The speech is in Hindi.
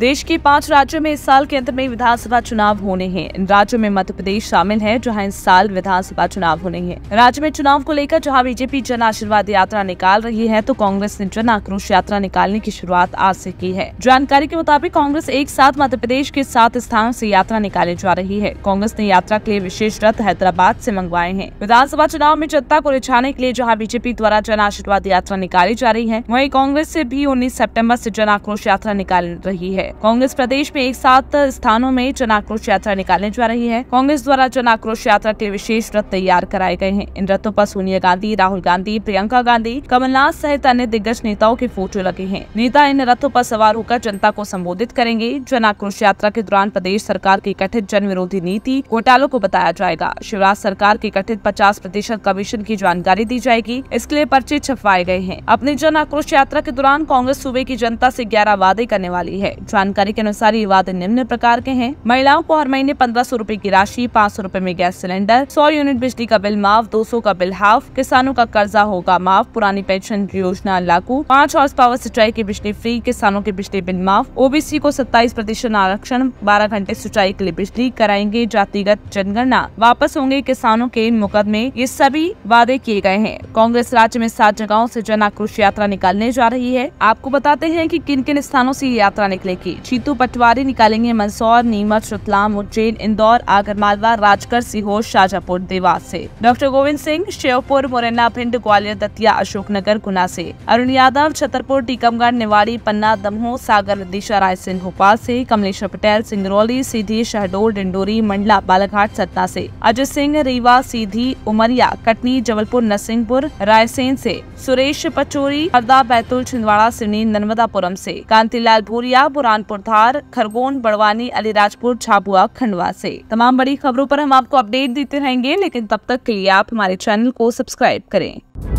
देश के पांच राज्यों में इस साल के अंत में विधानसभा चुनाव होने हैं इन राज्यों में मध्य प्रदेश शामिल है जहां इस साल विधानसभा चुनाव होने हैं राज्य में चुनाव को लेकर जहां बीजेपी जन आशीर्वाद यात्रा निकाल रही है तो कांग्रेस ने जन आक्रोश यात्रा निकालने की शुरुआत आज से की है जानकारी के मुताबिक कांग्रेस एक साथ मध्य प्रदेश के सात स्थानों ऐसी यात्रा निकाले जा रही है कांग्रेस ने यात्रा के लिए विशेष रथ हैदराबाद ऐसी मंगवाए हैं विधानसभा चुनाव में जनता को रिछाने के लिए जहाँ बीजेपी द्वारा जन आशीर्वाद यात्रा निकाली जा रही है वही कांग्रेस ऐसी भी उन्नीस सेप्टेम्बर ऐसी जन आक्रोश यात्रा निकाल रही है कांग्रेस प्रदेश में एक साथ स्थानों में जनाक्रोश यात्रा निकालने जा रही है कांग्रेस द्वारा जनाक्रोश यात्रा के विशेष रथ तैयार कराए गए हैं इन रथों पर सोनिया गांधी राहुल गांधी प्रियंका गांधी कमलनाथ सहित अन्य दिग्गज नेताओं के फोटो लगे हैं नेता इन रथों पर सवार होकर जनता को संबोधित करेंगे जन आक्रोश यात्रा के दौरान प्रदेश सरकार की कथित जन विरोधी नीति घोटालों को बताया जाएगा शिवराज सरकार की कथित पचास प्रतिशत कमीशन की जानकारी दी जाएगी इसके लिए पर्चे छपवाए गए हैं अपनी जन आक्रोश यात्रा के दौरान कांग्रेस सूबे की जनता ऐसी ग्यारह वादे करने वाली है जानकारी के अनुसार ये वादे निम्न प्रकार के हैं महिलाओं को हर महीने पंद्रह सौ रूपए की राशि पाँच सौ रूपए में गैस सिलेंडर सौ यूनिट बिजली का बिल माफ दो सौ का बिल हाफ किसानों का कर्जा होगा माफ पुरानी पेंशन योजना लागू पाँच हॉर्स पावर सिंचाई की बिजली फ्री किसानों के बिजली बिल माफ ओबीसी को सत्ताईस प्रतिशत आरक्षण बारह घंटे सिंचाई के लिए बिजली कराएंगे जातिगत जनगणना वापस होंगे किसानों के मुकदमे ये सभी वादे किए गए हैं कांग्रेस राज्य में सात जगहों से जन आक्रोश यात्रा निकालने जा रही है आपको बताते हैं कि किन किन स्थानों से यात्रा निकलेगी की चीतू पटवारी निकालेंगे मंदसौर नीमच रतलाम उज्जैन इंदौर आगरमालवा राजगढ़ सीहोर शाजापुर देवास से डॉक्टर गोविंद सिंह श्योपुर मुरैना भिंड ग्वालियर दतिया अशोकनगर गुना से अरुण यादव छतरपुर टीकमगढ़ निवाड़ी पन्ना दमोह सागर दिशा सिंह भोपाल से कमलेश्वर पटेल सिंगरौली सीधी शहडोल डिंडोरी मंडला बालाघाट सतना से अजय सिंह रीवा सीधी उमरिया कटनी जबलपुर नरसिंहपुर रायसेन से सुरेश पचोरी हरदा बैतूल छिंदवाड़ा सिवनी नर्मदापुरम से कांतिलाल भूरिया बुरान कानपुर धार खरगोन बड़वानी अलीराजपुर झाबुआ खंडवा से तमाम बड़ी खबरों पर हम आपको अपडेट देते रहेंगे लेकिन तब तक के लिए आप हमारे चैनल को सब्सक्राइब करें